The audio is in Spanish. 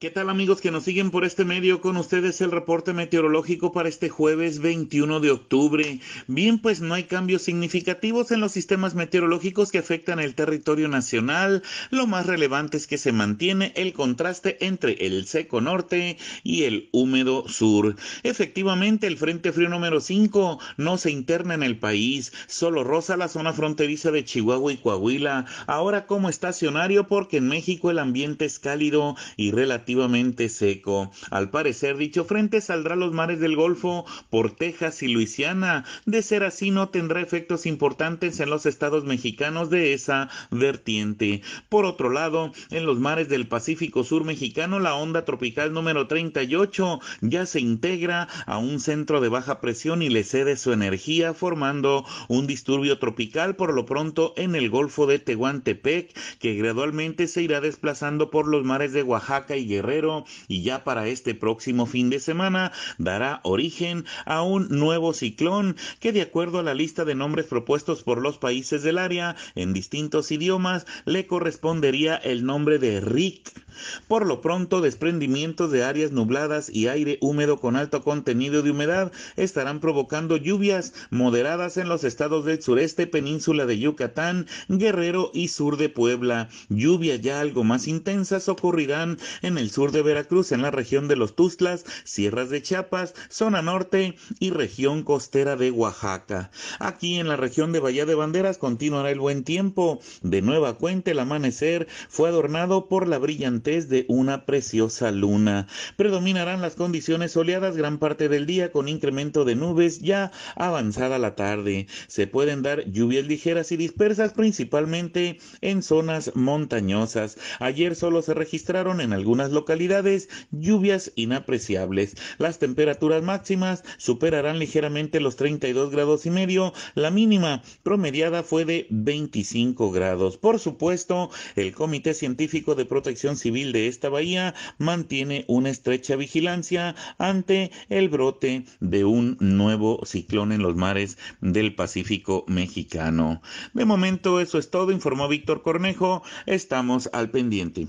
¿Qué tal amigos que nos siguen por este medio? Con ustedes el reporte meteorológico para este jueves 21 de octubre. Bien, pues no hay cambios significativos en los sistemas meteorológicos que afectan el territorio nacional. Lo más relevante es que se mantiene el contraste entre el seco norte y el húmedo sur. Efectivamente, el Frente Frío número 5 no se interna en el país, solo roza la zona fronteriza de Chihuahua y Coahuila, ahora como estacionario porque en México el ambiente es cálido y relativo seco. Al parecer, dicho frente saldrá a los mares del Golfo por Texas y Luisiana. De ser así, no tendrá efectos importantes en los estados mexicanos de esa vertiente. Por otro lado, en los mares del Pacífico Sur mexicano, la onda tropical número 38 ya se integra a un centro de baja presión y le cede su energía, formando un disturbio tropical por lo pronto en el Golfo de Tehuantepec, que gradualmente se irá desplazando por los mares de Oaxaca y y ya para este próximo fin de semana dará origen a un nuevo ciclón que de acuerdo a la lista de nombres propuestos por los países del área en distintos idiomas le correspondería el nombre de Rick por lo pronto, desprendimientos de áreas nubladas y aire húmedo con alto contenido de humedad estarán provocando lluvias moderadas en los estados del sureste, península de Yucatán, Guerrero y sur de Puebla. Lluvias ya algo más intensas ocurrirán en el sur de Veracruz, en la región de los Tuzlas, sierras de Chiapas, zona norte y región costera de Oaxaca. Aquí en la región de Bahía de Banderas continuará el buen tiempo. De nueva cuenta, el amanecer fue adornado por la brillante de una preciosa luna. Predominarán las condiciones soleadas gran parte del día con incremento de nubes ya avanzada la tarde. Se pueden dar lluvias ligeras y dispersas principalmente en zonas montañosas. Ayer solo se registraron en algunas localidades lluvias inapreciables. Las temperaturas máximas superarán ligeramente los 32 grados y medio. La mínima promediada fue de 25 grados. Por supuesto, el Comité Científico de Protección Civil Civil de esta bahía mantiene una estrecha vigilancia ante el brote de un nuevo ciclón en los mares del Pacífico mexicano. De momento eso es todo, informó Víctor Cornejo. Estamos al pendiente.